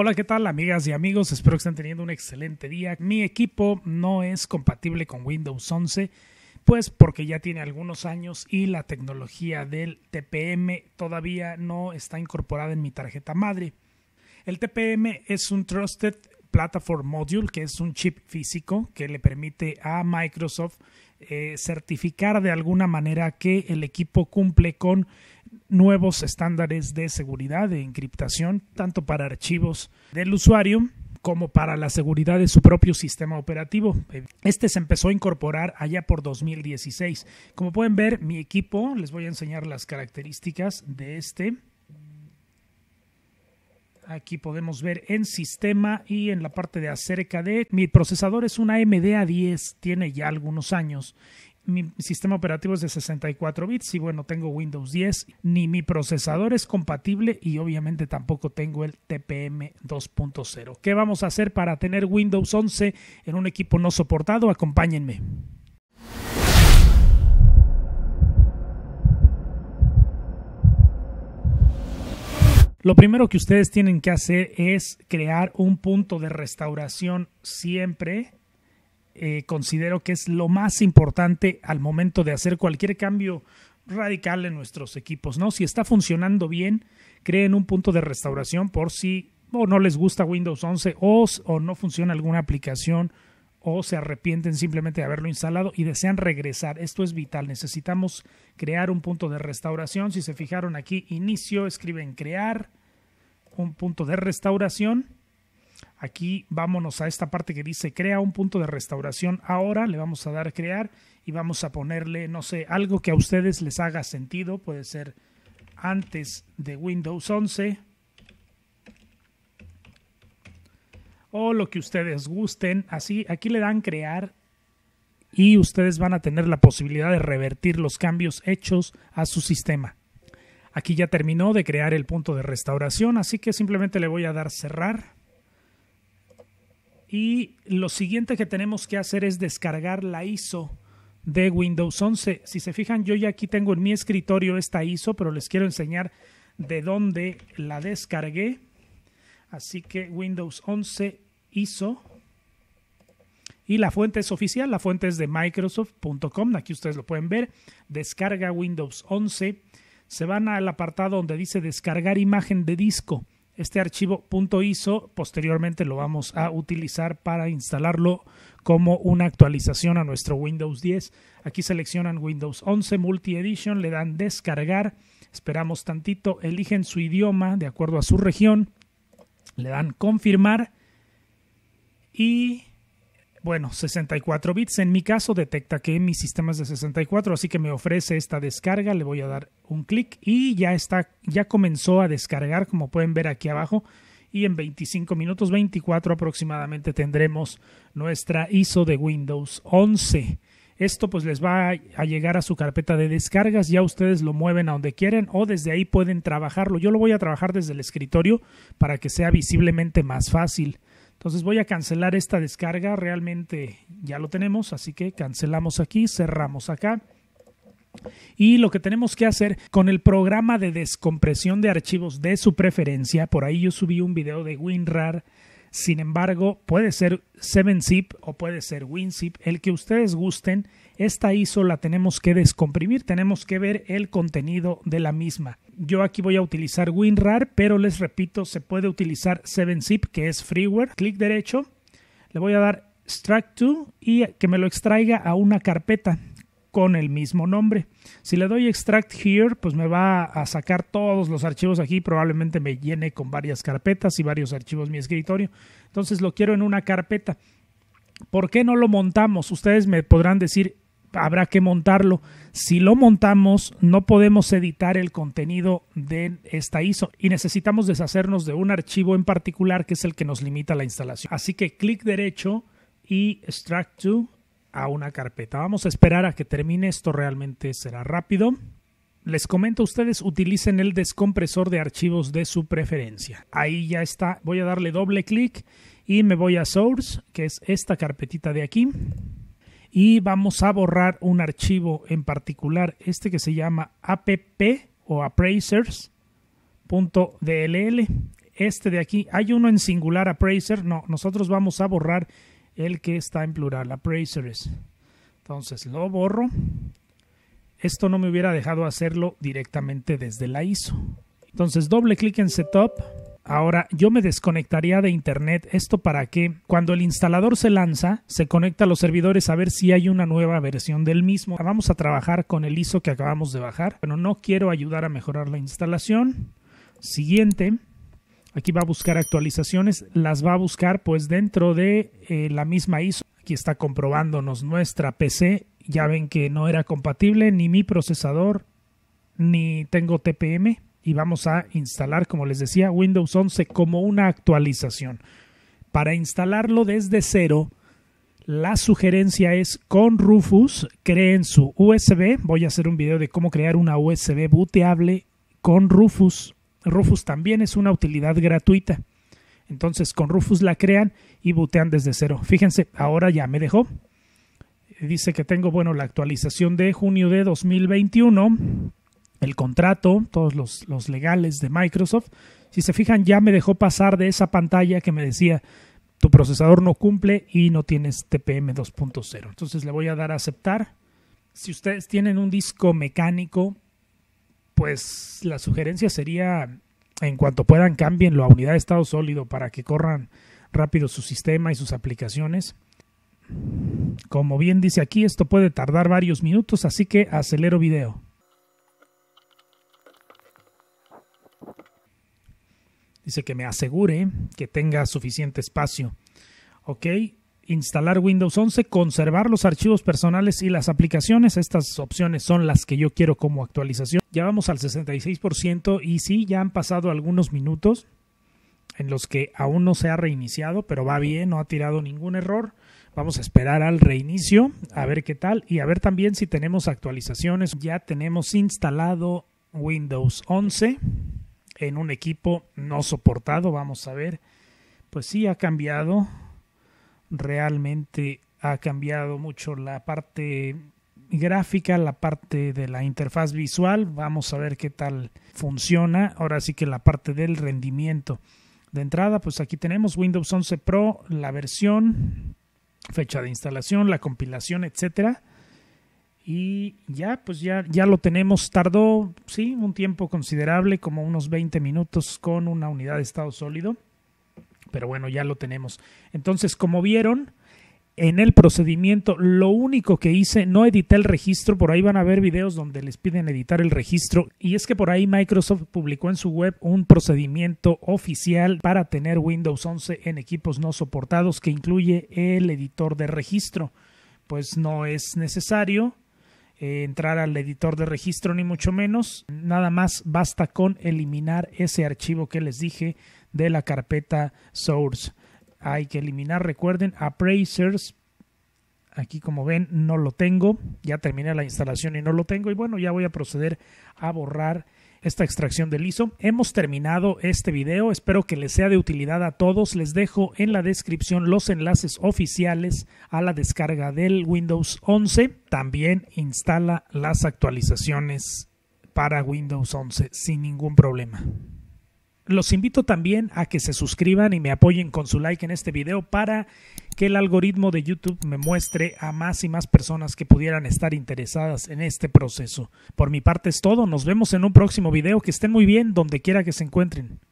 Hola, ¿qué tal amigas y amigos? Espero que estén teniendo un excelente día. Mi equipo no es compatible con Windows 11, pues porque ya tiene algunos años y la tecnología del TPM todavía no está incorporada en mi tarjeta madre. El TPM es un Trusted Platform Module, que es un chip físico que le permite a Microsoft eh, certificar de alguna manera que el equipo cumple con nuevos estándares de seguridad, de encriptación, tanto para archivos del usuario como para la seguridad de su propio sistema operativo. Este se empezó a incorporar allá por 2016. Como pueden ver, mi equipo, les voy a enseñar las características de este. Aquí podemos ver en sistema y en la parte de acerca de mi procesador es una mda A10, tiene ya algunos años mi sistema operativo es de 64 bits y bueno, tengo Windows 10, ni mi procesador es compatible y obviamente tampoco tengo el TPM 2.0. ¿Qué vamos a hacer para tener Windows 11 en un equipo no soportado? Acompáñenme. Lo primero que ustedes tienen que hacer es crear un punto de restauración siempre eh, considero que es lo más importante al momento de hacer cualquier cambio radical en nuestros equipos, ¿no? Si está funcionando bien, creen un punto de restauración por si no les gusta Windows 11 o no funciona alguna aplicación o se arrepienten simplemente de haberlo instalado y desean regresar. Esto es vital. Necesitamos crear un punto de restauración. Si se fijaron aquí, inicio, escriben crear un punto de restauración Aquí vámonos a esta parte que dice crea un punto de restauración ahora, le vamos a dar crear y vamos a ponerle, no sé, algo que a ustedes les haga sentido, puede ser antes de Windows 11 o lo que ustedes gusten, así aquí le dan crear y ustedes van a tener la posibilidad de revertir los cambios hechos a su sistema. Aquí ya terminó de crear el punto de restauración, así que simplemente le voy a dar cerrar y lo siguiente que tenemos que hacer es descargar la ISO de Windows 11. Si se fijan, yo ya aquí tengo en mi escritorio esta ISO, pero les quiero enseñar de dónde la descargué. Así que Windows 11 ISO. Y la fuente es oficial, la fuente es de microsoft.com, aquí ustedes lo pueden ver. Descarga Windows 11. Se van al apartado donde dice descargar imagen de disco este archivo .iso posteriormente lo vamos a utilizar para instalarlo como una actualización a nuestro Windows 10. Aquí seleccionan Windows 11 Multi Edition, le dan descargar, esperamos tantito, eligen su idioma de acuerdo a su región, le dan confirmar y bueno, 64 bits. En mi caso detecta que mi sistema es de 64, así que me ofrece esta descarga. Le voy a dar un clic y ya está, ya comenzó a descargar, como pueden ver aquí abajo. Y en 25 minutos, 24 aproximadamente, tendremos nuestra ISO de Windows 11. Esto pues les va a llegar a su carpeta de descargas, ya ustedes lo mueven a donde quieren o desde ahí pueden trabajarlo. Yo lo voy a trabajar desde el escritorio para que sea visiblemente más fácil. Entonces voy a cancelar esta descarga, realmente ya lo tenemos, así que cancelamos aquí, cerramos acá. Y lo que tenemos que hacer con el programa de descompresión de archivos de su preferencia, por ahí yo subí un video de WinRAR sin embargo, puede ser 7-Zip o puede ser WinZip, el que ustedes gusten. Esta ISO la tenemos que descomprimir, tenemos que ver el contenido de la misma. Yo aquí voy a utilizar WinRAR, pero les repito, se puede utilizar 7-Zip, que es freeware. Clic derecho, le voy a dar Extract to y que me lo extraiga a una carpeta con el mismo nombre. Si le doy extract here, pues me va a sacar todos los archivos aquí, probablemente me llene con varias carpetas y varios archivos mi escritorio. Entonces lo quiero en una carpeta. ¿Por qué no lo montamos? Ustedes me podrán decir, habrá que montarlo. Si lo montamos, no podemos editar el contenido de esta ISO y necesitamos deshacernos de un archivo en particular que es el que nos limita la instalación. Así que clic derecho y extract to a una carpeta. Vamos a esperar a que termine, esto realmente será rápido. Les comento a ustedes, utilicen el descompresor de archivos de su preferencia. Ahí ya está, voy a darle doble clic y me voy a Source, que es esta carpetita de aquí. Y vamos a borrar un archivo en particular, este que se llama app o appraisers.dll. Este de aquí, hay uno en singular appraiser, no, nosotros vamos a borrar el que está en plural, appraisers. Entonces lo borro. Esto no me hubiera dejado hacerlo directamente desde la ISO. Entonces doble clic en Setup. Ahora yo me desconectaría de Internet. Esto para que cuando el instalador se lanza, se conecta a los servidores a ver si hay una nueva versión del mismo. Vamos a trabajar con el ISO que acabamos de bajar. Pero no quiero ayudar a mejorar la instalación. Siguiente. Aquí va a buscar actualizaciones, las va a buscar pues dentro de eh, la misma ISO. Aquí está comprobándonos nuestra PC. Ya ven que no era compatible ni mi procesador ni tengo TPM y vamos a instalar, como les decía, Windows 11 como una actualización. Para instalarlo desde cero, la sugerencia es con Rufus creen su USB. Voy a hacer un video de cómo crear una USB booteable con Rufus Rufus también es una utilidad gratuita. Entonces con Rufus la crean y butean desde cero. Fíjense, ahora ya me dejó. Dice que tengo, bueno, la actualización de junio de 2021, el contrato, todos los, los legales de Microsoft. Si se fijan, ya me dejó pasar de esa pantalla que me decía tu procesador no cumple y no tienes TPM 2.0. Entonces le voy a dar a aceptar. Si ustedes tienen un disco mecánico pues la sugerencia sería, en cuanto puedan, cambienlo a unidad de estado sólido para que corran rápido su sistema y sus aplicaciones. Como bien dice aquí, esto puede tardar varios minutos, así que acelero video. Dice que me asegure que tenga suficiente espacio. Ok, instalar Windows 11, conservar los archivos personales y las aplicaciones. Estas opciones son las que yo quiero como actualización. Ya vamos al 66% y sí, ya han pasado algunos minutos en los que aún no se ha reiniciado, pero va bien, no ha tirado ningún error. Vamos a esperar al reinicio, a ver qué tal y a ver también si tenemos actualizaciones. Ya tenemos instalado Windows 11 en un equipo no soportado, vamos a ver. Pues sí ha cambiado, realmente ha cambiado mucho la parte gráfica, la parte de la interfaz visual, vamos a ver qué tal funciona, ahora sí que la parte del rendimiento. De entrada, pues aquí tenemos Windows 11 Pro, la versión, fecha de instalación, la compilación, etcétera. Y ya, pues ya, ya lo tenemos. Tardó, sí, un tiempo considerable, como unos 20 minutos con una unidad de estado sólido. Pero bueno, ya lo tenemos. Entonces, como vieron, en el procedimiento. Lo único que hice, no edité el registro, por ahí van a ver videos donde les piden editar el registro. Y es que por ahí Microsoft publicó en su web un procedimiento oficial para tener Windows 11 en equipos no soportados que incluye el editor de registro. Pues no es necesario eh, entrar al editor de registro ni mucho menos. Nada más basta con eliminar ese archivo que les dije de la carpeta source hay que eliminar, recuerden, appraisers. Aquí como ven no lo tengo, ya terminé la instalación y no lo tengo y bueno, ya voy a proceder a borrar esta extracción del ISO. Hemos terminado este video, espero que les sea de utilidad a todos. Les dejo en la descripción los enlaces oficiales a la descarga del Windows 11. También instala las actualizaciones para Windows 11 sin ningún problema. Los invito también a que se suscriban y me apoyen con su like en este video para que el algoritmo de YouTube me muestre a más y más personas que pudieran estar interesadas en este proceso. Por mi parte es todo, nos vemos en un próximo video, que estén muy bien donde quiera que se encuentren.